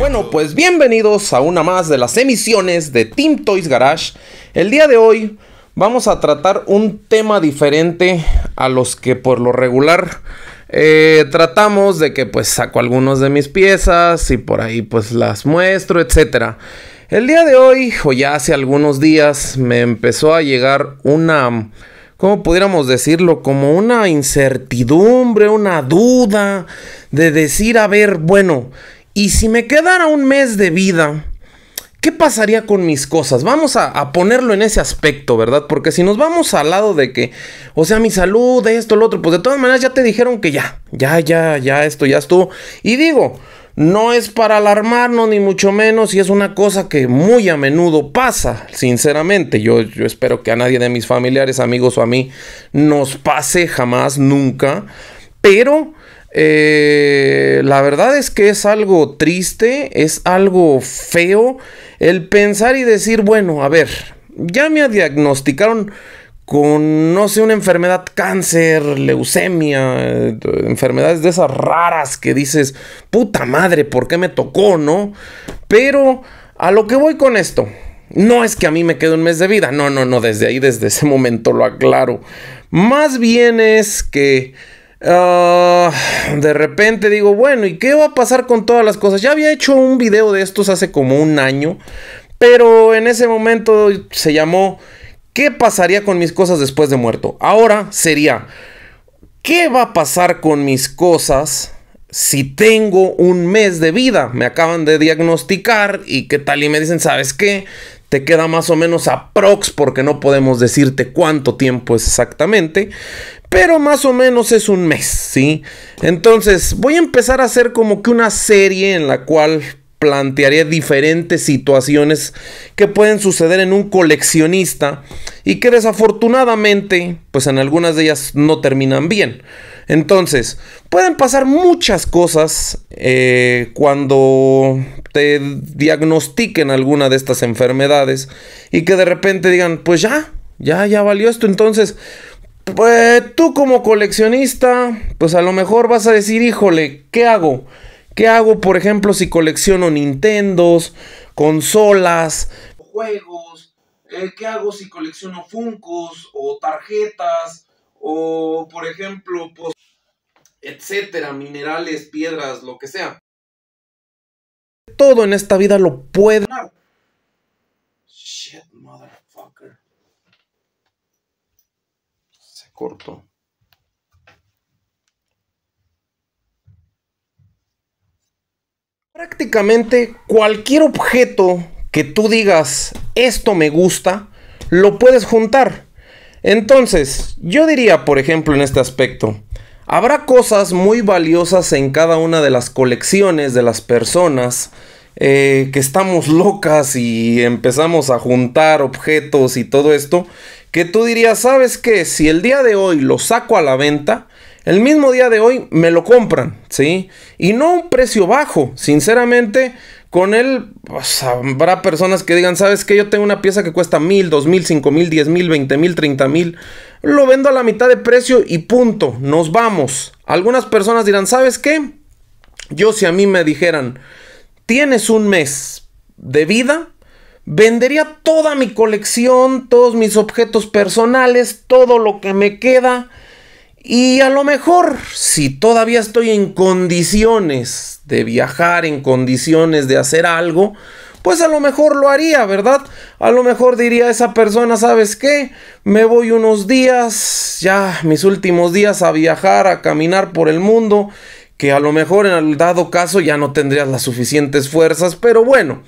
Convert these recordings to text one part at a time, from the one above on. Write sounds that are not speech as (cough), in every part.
Bueno, pues bienvenidos a una más de las emisiones de Team Toys Garage. El día de hoy vamos a tratar un tema diferente a los que por lo regular eh, tratamos de que pues saco algunos de mis piezas y por ahí pues las muestro, etcétera. El día de hoy, o ya hace algunos días, me empezó a llegar una, ¿cómo pudiéramos decirlo? Como una incertidumbre, una duda de decir, a ver, bueno, y si me quedara un mes de vida, ¿qué pasaría con mis cosas? Vamos a, ponerlo en ese aspecto, ¿verdad? Porque si nos vamos al lado de que, o sea, mi salud, esto, lo otro, pues de todas maneras ya te dijeron que ya, ya, ya, ya, esto ya estuvo. Y digo, no es para alarmarnos, ni mucho menos, y es una cosa que muy a menudo pasa, sinceramente. Yo, yo espero que a nadie de mis familiares, amigos o a mí nos pase jamás, nunca. Pero eh, la verdad es que es algo triste, es algo feo el pensar y decir, bueno, a ver, ya me diagnosticaron con, no sé, una enfermedad, cáncer, leucemia, eh, enfermedades de esas raras que dices, puta madre, ¿por qué me tocó, no? Pero a lo que voy con esto, no es que a mí me quede un mes de vida, no, no, no, desde ahí, desde ese momento lo aclaro. Más bien es que Ah, de repente digo, bueno, ¿y qué va a pasar con todas las cosas? Ya había hecho un video de estos hace como un año, pero en ese momento se llamó ¿Qué pasaría con mis cosas después de muerto? Ahora sería ¿Qué va a pasar con mis cosas si tengo un mes de vida? Me acaban de diagnosticar y qué tal y me dicen, ¿sabes qué? Te queda más o menos a prox porque no podemos decirte cuánto tiempo es exactamente, pero más o menos es un mes, ¿sí? Entonces voy a empezar a hacer como que una serie en la cual plantearé diferentes situaciones que pueden suceder en un coleccionista y que desafortunadamente, pues en algunas de ellas no terminan bien. Entonces, pueden pasar muchas cosas eh, cuando te diagnostiquen alguna de estas enfermedades y que de repente digan, pues ya, ya, ya valió esto. Entonces, pues tú como coleccionista, pues a lo mejor vas a decir, híjole, ¿qué hago? ¿Qué hago, por ejemplo, si colecciono Nintendos, consolas, juegos? Eh, ¿Qué hago si colecciono Funcos o tarjetas? O, por ejemplo, pues, etcétera, minerales, piedras, lo que sea. Todo en esta vida lo puedo... corto. Prácticamente cualquier objeto que tú digas, esto me gusta, lo puedes juntar. Entonces, yo diría, por ejemplo, en este aspecto, habrá cosas muy valiosas en cada una de las colecciones de las personas eh, que estamos locas y empezamos a juntar objetos y todo esto que tú dirías, ¿sabes qué? Si el día de hoy lo saco a la venta, el mismo día de hoy me lo compran, ¿sí? Y no un precio bajo, sinceramente. Con él pues, habrá personas que digan, ¿sabes qué? Yo tengo una pieza que cuesta mil, dos mil, cinco mil, diez mil, veinte mil, treinta mil. Lo vendo a la mitad de precio y punto, nos vamos. Algunas personas dirán, ¿sabes qué? Yo si a mí me dijeran, tienes un mes de vida, Vendería toda mi colección, todos mis objetos personales, todo lo que me queda. Y a lo mejor, si todavía estoy en condiciones de viajar, en condiciones de hacer algo, pues a lo mejor lo haría, ¿verdad? A lo mejor diría esa persona, ¿sabes qué? Me voy unos días, ya mis últimos días a viajar, a caminar por el mundo, que a lo mejor en el dado caso ya no tendrías las suficientes fuerzas, pero bueno.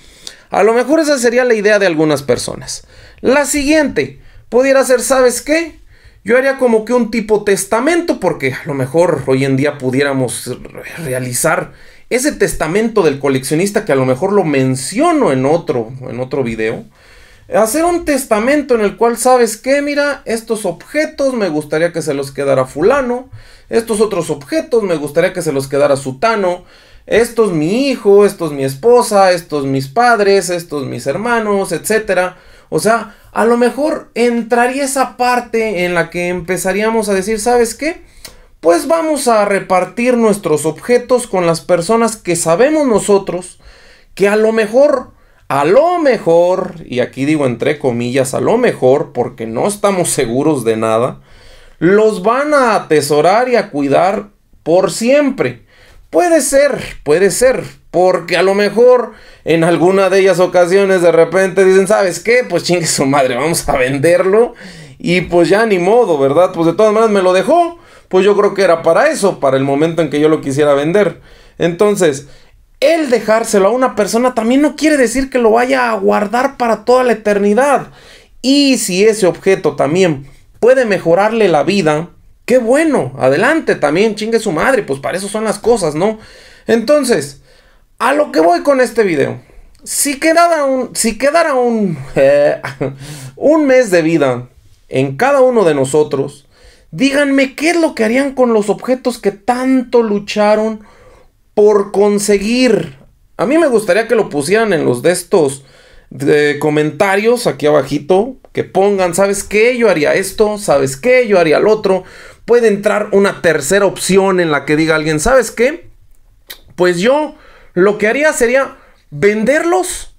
A lo mejor esa sería la idea de algunas personas. La siguiente, pudiera ser, ¿sabes qué? Yo haría como que un tipo testamento, porque a lo mejor hoy en día pudiéramos realizar ese testamento del coleccionista que a lo mejor lo menciono en otro, en otro video. Hacer un testamento en el cual sabes qué? mira, estos objetos me gustaría que se los quedara fulano, estos otros objetos me gustaría que se los quedara sutano, esto es mi hijo, esto es mi esposa, estos mis padres, estos mis hermanos, etcétera. O sea, a lo mejor entraría esa parte en la que empezaríamos a decir, ¿sabes qué? Pues vamos a repartir nuestros objetos con las personas que sabemos nosotros que a lo mejor, a lo mejor, y aquí digo entre comillas, a lo mejor, porque no estamos seguros de nada, los van a atesorar y a cuidar por siempre. Puede ser, puede ser, porque a lo mejor en alguna de ellas ocasiones de repente dicen, ¿sabes qué? Pues chingue su madre, vamos a venderlo. Y pues ya ni modo, ¿verdad? Pues de todas maneras me lo dejó. Pues yo creo que era para eso, para el momento en que yo lo quisiera vender. Entonces, el dejárselo a una persona también no quiere decir que lo vaya a guardar para toda la eternidad. Y si ese objeto también puede mejorarle la vida, Qué bueno, adelante también, chingue su madre, pues para eso son las cosas, ¿no? Entonces, a lo que voy con este video. Si quedara un, si quedara un, (laughs) un mes de vida en cada uno de nosotros, díganme qué es lo que harían con los objetos que tanto lucharon por conseguir. A mí me gustaría que lo pusieran en los de estos de comentarios aquí abajito, que pongan, ¿sabes qué? Yo haría esto, ¿sabes qué? Yo haría el otro puede entrar una tercera opción en la que diga alguien, ¿sabes qué? Pues yo lo que haría sería venderlos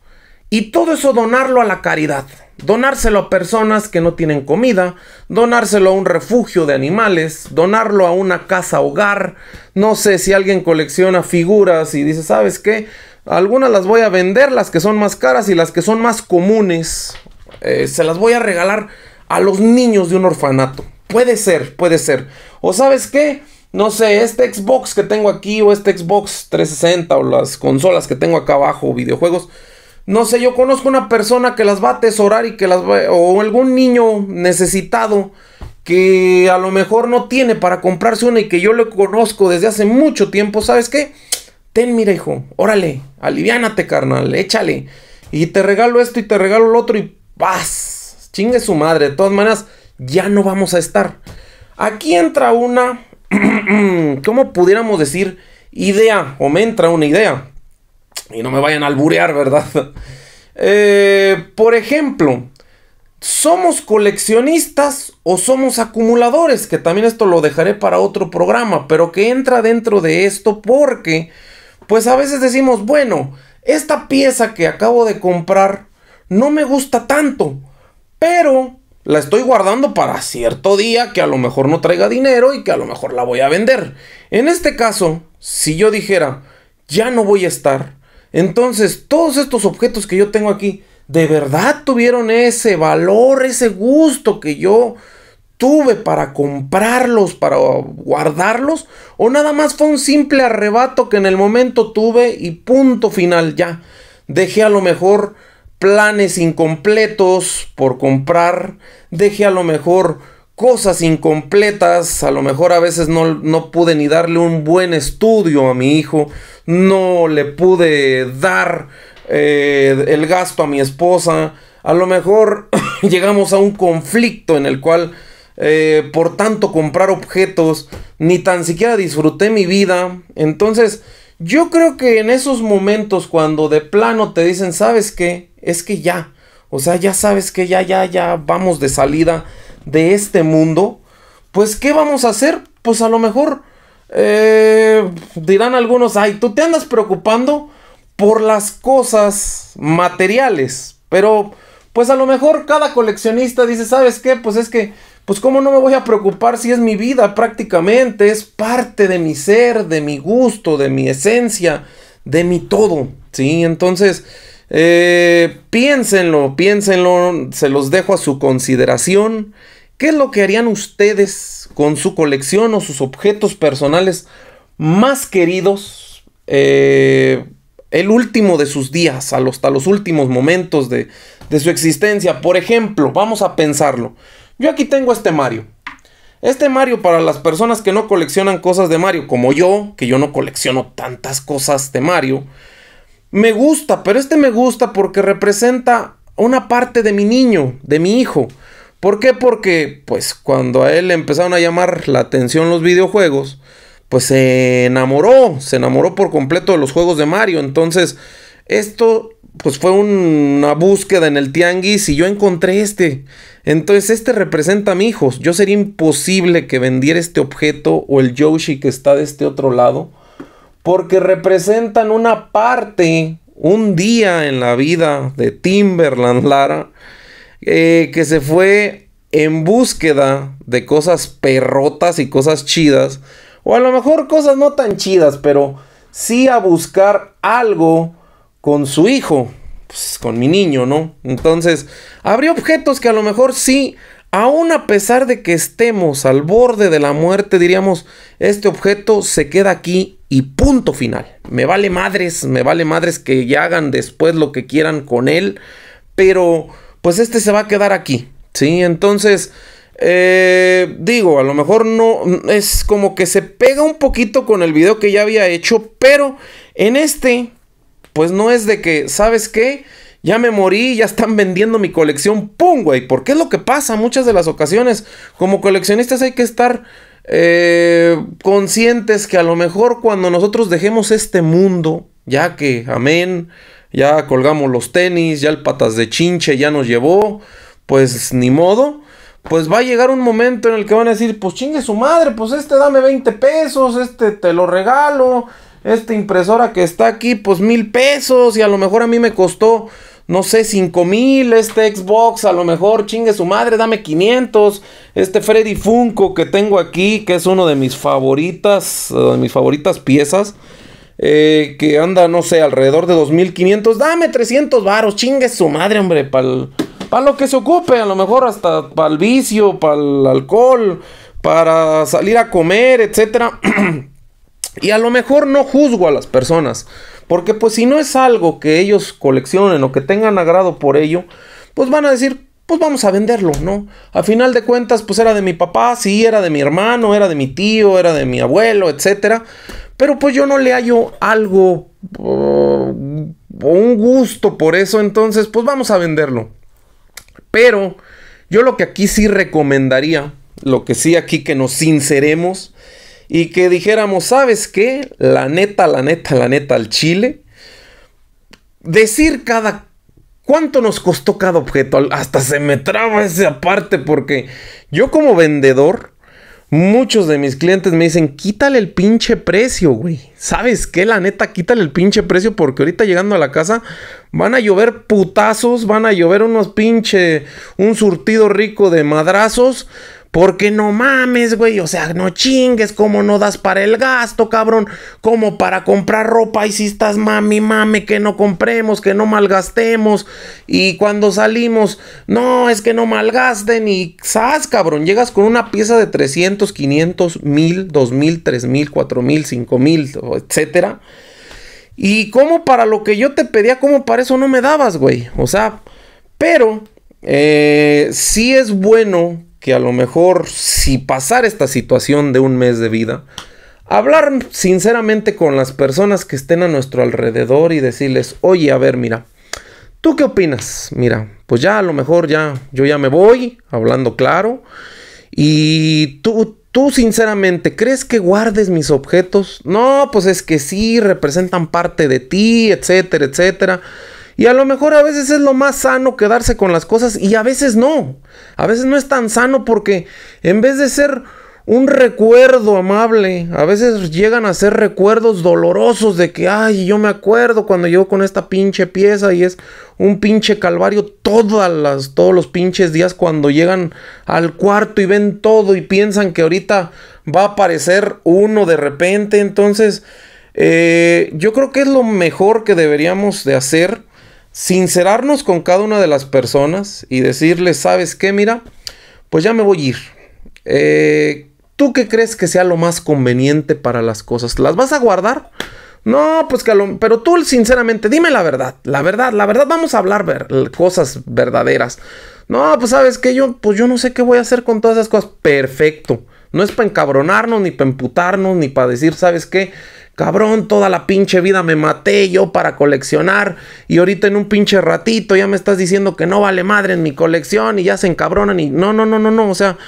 y todo eso donarlo a la caridad. Donárselo a personas que no tienen comida, donárselo a un refugio de animales, donarlo a una casa hogar. No sé si alguien colecciona figuras y dice, ¿sabes qué? Algunas las voy a vender, las que son más caras y las que son más comunes. Eh, se las voy a regalar a los niños de un orfanato. Puede ser, puede ser. O sabes qué, no sé, este Xbox que tengo aquí o este Xbox 360 o las consolas que tengo acá abajo, videojuegos. No sé, yo conozco una persona que las va a atesorar y que las va, o algún niño necesitado que a lo mejor no tiene para comprarse una y que yo lo conozco desde hace mucho tiempo, ¿sabes qué? Ten, mira, hijo, órale, aliviánate, carnal, échale. Y te regalo esto y te regalo el otro y paz. Chingue su madre, de todas maneras ya no vamos a estar. Aquí entra una, (clears throat) ¿cómo pudiéramos decir? Idea, o me entra una idea. Y no me vayan a alburear, ¿verdad? (laughs) Eh, por ejemplo, ¿somos coleccionistas o somos acumuladores? Que también esto lo dejaré para otro programa, pero que entra dentro de esto porque, pues a veces decimos, bueno, esta pieza que acabo de comprar no me gusta tanto, pero la estoy guardando para cierto día que a lo mejor no traiga dinero y que a lo mejor la voy a vender. En este caso, si yo dijera, ya no voy a estar, entonces todos estos objetos que yo tengo aquí, ¿de verdad tuvieron ese valor, ese gusto que yo tuve para comprarlos, para guardarlos? ¿O nada más fue un simple arrebato que en el momento tuve y punto final ya? Dejé a lo mejor planes incompletos por comprar, dejé a lo mejor cosas incompletas, a lo mejor a veces no, pude ni darle un buen estudio a mi hijo, no le pude dar eh, el gasto a mi esposa, a lo mejor (clears throat) llegamos a un conflicto en el cual eh, por tanto comprar objetos, ni tan siquiera disfruté mi vida, entonces yo creo que en esos momentos cuando de plano te dicen, ¿sabes qué? Es que ya, o sea, ya sabes que ya, ya, ya vamos de salida de este mundo, pues ¿qué vamos a hacer? Pues a lo mejor eh, dirán algunos, ay, tú te andas preocupando por las cosas materiales, pero pues a lo mejor cada coleccionista dice, ¿sabes qué? Pues es que pues cómo no me voy a preocupar si es mi vida prácticamente, es parte de mi ser, de mi gusto, de mi esencia, de mi todo, ¿sí? Entonces, eh, piénsenlo, piénsenlo, se los dejo a su consideración. ¿Qué es lo que harían ustedes con su colección o sus objetos personales más queridos? Eh, el último de sus días, hasta los últimos momentos de, de su existencia. Por ejemplo, vamos a pensarlo. Yo aquí tengo este Mario. Este Mario para las personas que no coleccionan cosas de Mario, como yo, que yo no colecciono tantas cosas de Mario, me gusta, pero este me gusta porque representa una parte de mi niño, de mi hijo. ¿Por qué? Porque pues cuando a él le empezaron a llamar la atención los videojuegos, pues se enamoró, se enamoró por completo de los juegos de Mario. Entonces, esto pues fue una búsqueda en el tianguis y yo encontré este. Entonces este representa a mi hijo. Yo sería imposible que vendiera este objeto o el Yoshi que está de este otro lado. Porque representan una parte, un día en la vida de Timberland Lara. Eh, que se fue en búsqueda de cosas perrotas y cosas chidas. O a lo mejor cosas no tan chidas, pero sí a buscar algo con su hijo, pues con mi niño, ¿no? Entonces, habría objetos que a lo mejor sí, aún a pesar de que estemos al borde de la muerte, diríamos, este objeto se queda aquí y punto final. Me vale madres, me vale madres que ya hagan después lo que quieran con él, pero pues este se va a quedar aquí, ¿sí? Entonces, eh, digo, a lo mejor no, es como que se pega un poquito con el video que ya había hecho, pero en este pues no es de que, ¿sabes qué? Ya me morí, ya están vendiendo mi colección, ¡pum, güey! Porque es lo que pasa muchas de las ocasiones. Como coleccionistas hay que estar eh, conscientes que a lo mejor cuando nosotros dejemos este mundo, ya que, amén, ya colgamos los tenis, ya el patas de chinche ya nos llevó, pues ni modo. Pues va a llegar un momento en el que van a decir, pues chingue su madre, pues este dame 20 pesos, este te lo regalo, esta impresora que está aquí, pues mil pesos y a lo mejor a mí me costó, no sé, cinco mil, este Xbox, a lo mejor chingue su madre, dame 500, este Freddy Funko que tengo aquí, que es uno de mis favoritas, eh, de mis favoritas piezas. Eh, que anda, no sé, alrededor de 2.500. Dame 300 varos, chingue su madre, hombre, para lo que se ocupe, a lo mejor hasta para el vicio, para el alcohol, para salir a comer, etcétera. (clears throat) Y a lo mejor no juzgo a las personas, porque pues si no es algo que ellos coleccionen o que tengan agrado por ello, pues van a decir, pues vamos a venderlo, ¿no? A final de cuentas, pues era de mi papá, sí, era de mi hermano, era de mi tío, era de mi abuelo, etcétera. Pero pues yo no le hallo algo uh, o un gusto por eso, entonces pues vamos a venderlo. Pero yo lo que aquí sí recomendaría, lo que sí aquí que nos sinceremos, y que dijéramos, ¿sabes qué? La neta, la neta, la neta al chile. Decir cada... ¿Cuánto nos costó cada objeto? Hasta se me traba esa parte porque yo como vendedor Muchos de mis clientes me dicen, quítale el pinche precio, güey. ¿Sabes qué? La neta, quítale el pinche precio porque ahorita llegando a la casa van a llover putazos, van a llover unos pinche, un surtido rico de madrazos. Porque no mames, güey. O sea, no chingues, como no das para el gasto, cabrón. Como para comprar ropa y si estás mami, mami. que no compremos, que no malgastemos. Y cuando salimos, no, es que no malgasten. Y zas, cabrón, llegas con una pieza de 300, 500, 1000, 2000, 3000, 4000, 5000, etcétera. Y como para lo que yo te pedía, como para eso no me dabas, güey. O sea, pero si eh, sí es bueno que a lo mejor si pasar esta situación de un mes de vida, hablar sinceramente con las personas que estén a nuestro alrededor y decirles, oye, a ver, mira, ¿tú qué opinas? Mira, pues ya a lo mejor ya, yo ya me voy, hablando claro, y tú... Tú sinceramente, ¿crees que guardes mis objetos? No, pues es que sí, representan parte de ti, etcétera, etcétera. Y a lo mejor a veces es lo más sano quedarse con las cosas y a veces no. A veces no es tan sano porque en vez de ser un recuerdo amable, a veces llegan a ser recuerdos dolorosos de que, ay, yo me acuerdo cuando yo con esta pinche pieza y es un pinche calvario todas las, todos los pinches días cuando llegan al cuarto y ven todo y piensan que ahorita va a aparecer uno de repente. Entonces, eh, yo creo que es lo mejor que deberíamos de hacer sincerarnos con cada una de las personas y decirles, ¿sabes qué? Mira, pues ya me voy a ir. Eh, ¿Tú qué crees que sea lo más conveniente para las cosas? ¿Las vas a guardar? No, pues que pero tú sinceramente, dime la verdad, la verdad, la verdad, vamos a hablar ver, cosas verdaderas. No, pues sabes que yo, pues yo no sé qué voy a hacer con todas esas cosas. Perfecto. No es para encabronarnos, ni para emputarnos, ni para decir, ¿sabes qué? Cabrón, toda la pinche vida me maté yo para coleccionar y ahorita en un pinche ratito ya me estás diciendo que no vale madre en mi colección y ya se encabronan y no, no, no, no, no, o sea,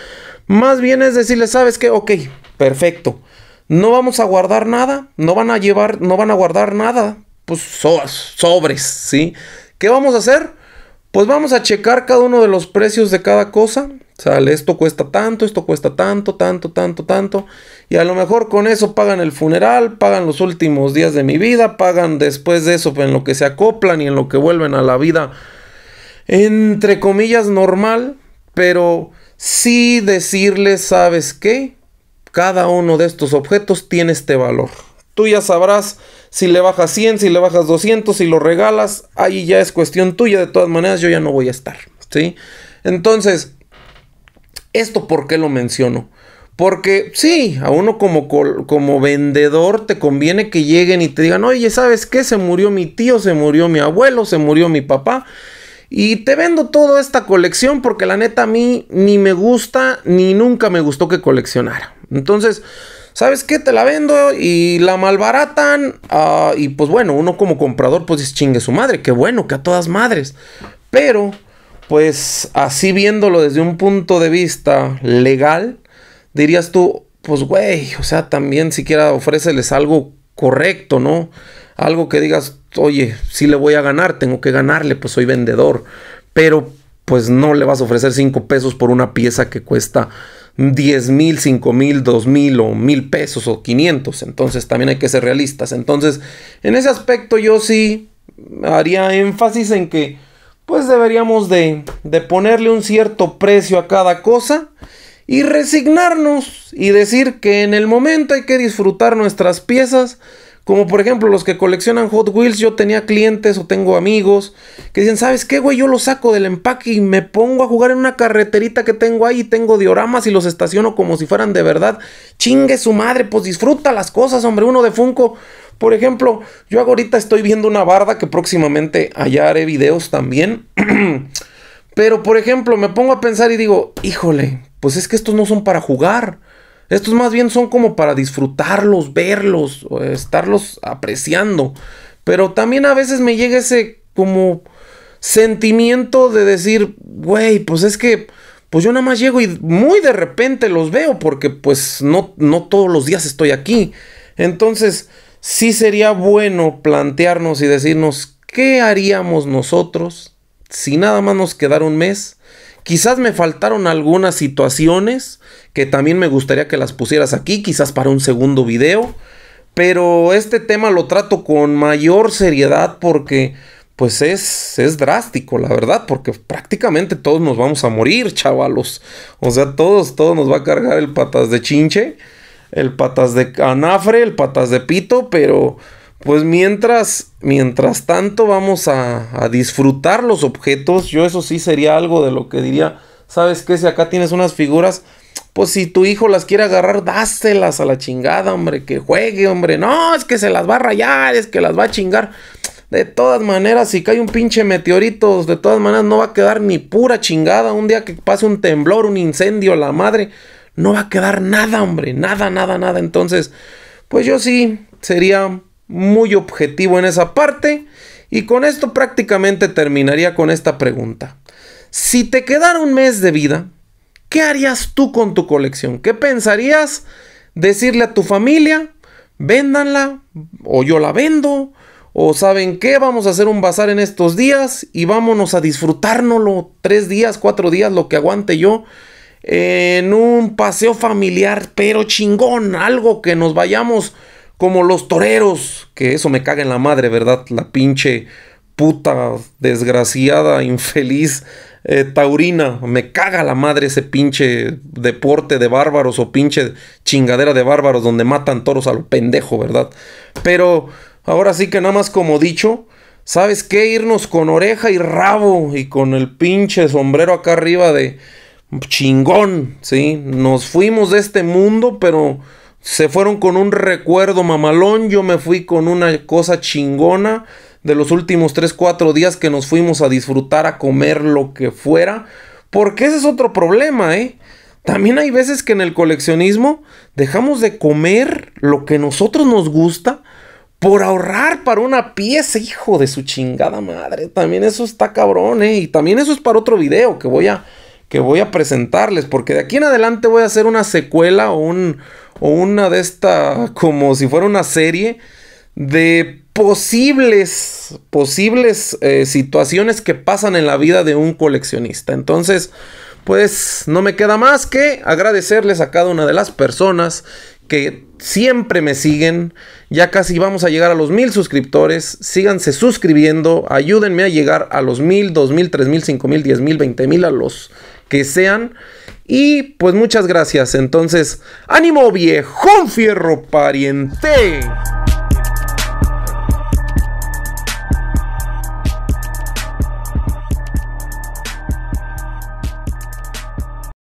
más bien es decirle, ¿sabes qué? Ok, perfecto. No vamos a guardar nada, no van a llevar, no van a guardar nada, pues sobres, ¿sí? ¿Qué vamos a hacer? Pues vamos a checar cada uno de los precios de cada cosa Sale, esto cuesta tanto, esto cuesta tanto, tanto, tanto, tanto. Y a lo mejor con eso pagan el funeral, pagan los últimos días de mi vida, pagan después de eso en lo que se acoplan y en lo que vuelven a la vida, entre comillas, normal. Pero sí decirles, ¿sabes qué? Cada uno de estos objetos tiene este valor. Tú ya sabrás si le bajas 100, si le bajas 200, si lo regalas. Ahí ya es cuestión tuya. De todas maneras, yo ya no voy a estar. ¿Sí? Entonces, ¿Esto por qué lo menciono? Porque sí, a uno como, como vendedor te conviene que lleguen y te digan, oye, ¿sabes qué? Se murió mi tío, se murió mi abuelo, se murió mi papá. Y te vendo toda esta colección porque la neta a mí ni me gusta ni nunca me gustó que coleccionara. Entonces, ¿sabes qué? Te la vendo y la malbaratan. Ah, y pues bueno, uno como comprador pues es chingue su madre, qué bueno, que a todas madres. Pero pues así viéndolo desde un punto de vista legal, dirías tú, pues güey, o sea, también siquiera ofréceles algo correcto, ¿no? Algo que digas, oye, si le voy a ganar, tengo que ganarle, pues soy vendedor. Pero pues no le vas a ofrecer 5 pesos por una pieza que cuesta 10 mil, cinco mil, dos mil o mil pesos o 500. Entonces también hay que ser realistas. Entonces, en ese aspecto yo sí haría énfasis en que pues deberíamos de, de ponerle un cierto precio a cada cosa y resignarnos y decir que en el momento hay que disfrutar nuestras piezas como por ejemplo los que coleccionan Hot Wheels, yo tenía clientes o tengo amigos que dicen, ¿sabes qué, güey? Yo lo saco del empaque y me pongo a jugar en una carreterita que tengo ahí tengo dioramas y los estaciono como si fueran de verdad. Chingue su madre, pues disfruta las cosas, hombre. Uno de Funko, por ejemplo, yo ahorita estoy viendo una barda que próximamente allá haré videos también. (clears throat) Pero por ejemplo, me pongo a pensar y digo, híjole, pues es que estos no son para jugar. Estos más bien son como para disfrutarlos, verlos, estarlos apreciando. Pero también a veces me llega ese como sentimiento de decir, güey, pues es que pues yo nada más llego y muy de repente los veo porque pues no, no todos los días estoy aquí. Entonces, sí sería bueno plantearnos y decirnos, ¿qué haríamos nosotros si nada más nos quedara un mes Quizás me faltaron algunas situaciones que también me gustaría que las pusieras aquí, quizás para un segundo video. Pero este tema lo trato con mayor seriedad porque pues es, es drástico, la verdad, porque prácticamente todos nos vamos a morir, chavalos. O sea, todos, todos nos va a cargar el patas de chinche, el patas de anafre, el patas de pito, pero pues mientras, mientras tanto vamos a, disfrutar los objetos. Yo eso sí sería algo de lo que diría, ¿sabes qué? Si acá tienes unas figuras, pues si tu hijo las quiere agarrar, dáselas a la chingada, hombre, que juegue, hombre. No, es que se las va a rayar, es que las va a chingar. De todas maneras, si cae un pinche meteorito, de todas maneras no va a quedar ni pura chingada. Un día que pase un temblor, un incendio, la madre, no va a quedar nada, hombre. Nada, nada, nada. Entonces, pues yo sí sería muy objetivo en esa parte. Y con esto prácticamente terminaría con esta pregunta. Si te quedara un mes de vida, ¿qué harías tú con tu colección? ¿Qué pensarías decirle a tu familia? Véndanla o yo la vendo. O saben qué, vamos a hacer un bazar en estos días y vámonos a disfrutárnoslo tres días, cuatro días, lo que aguante yo, en un paseo familiar, pero chingón, algo que nos vayamos como los toreros, que eso me caga en la madre, ¿verdad? La pinche puta desgraciada, (laughs) infeliz eh, taurina, me caga la madre ese pinche deporte de bárbaros o pinche chingadera de bárbaros donde matan toros a lo pendejo, ¿verdad? Pero ahora sí que nada más como dicho, ¿sabes qué? Irnos con oreja y rabo y con el pinche sombrero acá arriba de chingón, ¿sí? Nos fuimos de este mundo, pero se fueron con un recuerdo mamalón, yo me fui con una cosa chingona de los últimos 3, 4 días que nos fuimos a disfrutar, a comer lo que fuera, porque ese es otro problema, ¿eh? También hay veces que en el coleccionismo dejamos de comer lo que nosotros nos gusta por ahorrar para una pieza, hijo de su chingada madre. También eso está cabrón, ¿eh? Y también eso es para otro video que voy a, que voy a presentarles, porque de aquí en adelante voy a hacer una secuela o un o una de esta, como si fuera una serie de posibles, posibles eh, situaciones que pasan en la vida de un coleccionista. Entonces, pues no me queda más que agradecerles a cada una de las personas que siempre me siguen. Ya casi vamos a llegar a los mil suscriptores. Síganse suscribiendo. Ayúdenme a llegar a los mil, dos mil, tres mil, cinco mil, diez mil, veinte mil, a los que sean. Y pues muchas gracias. Entonces, ánimo viejo fierro pariente.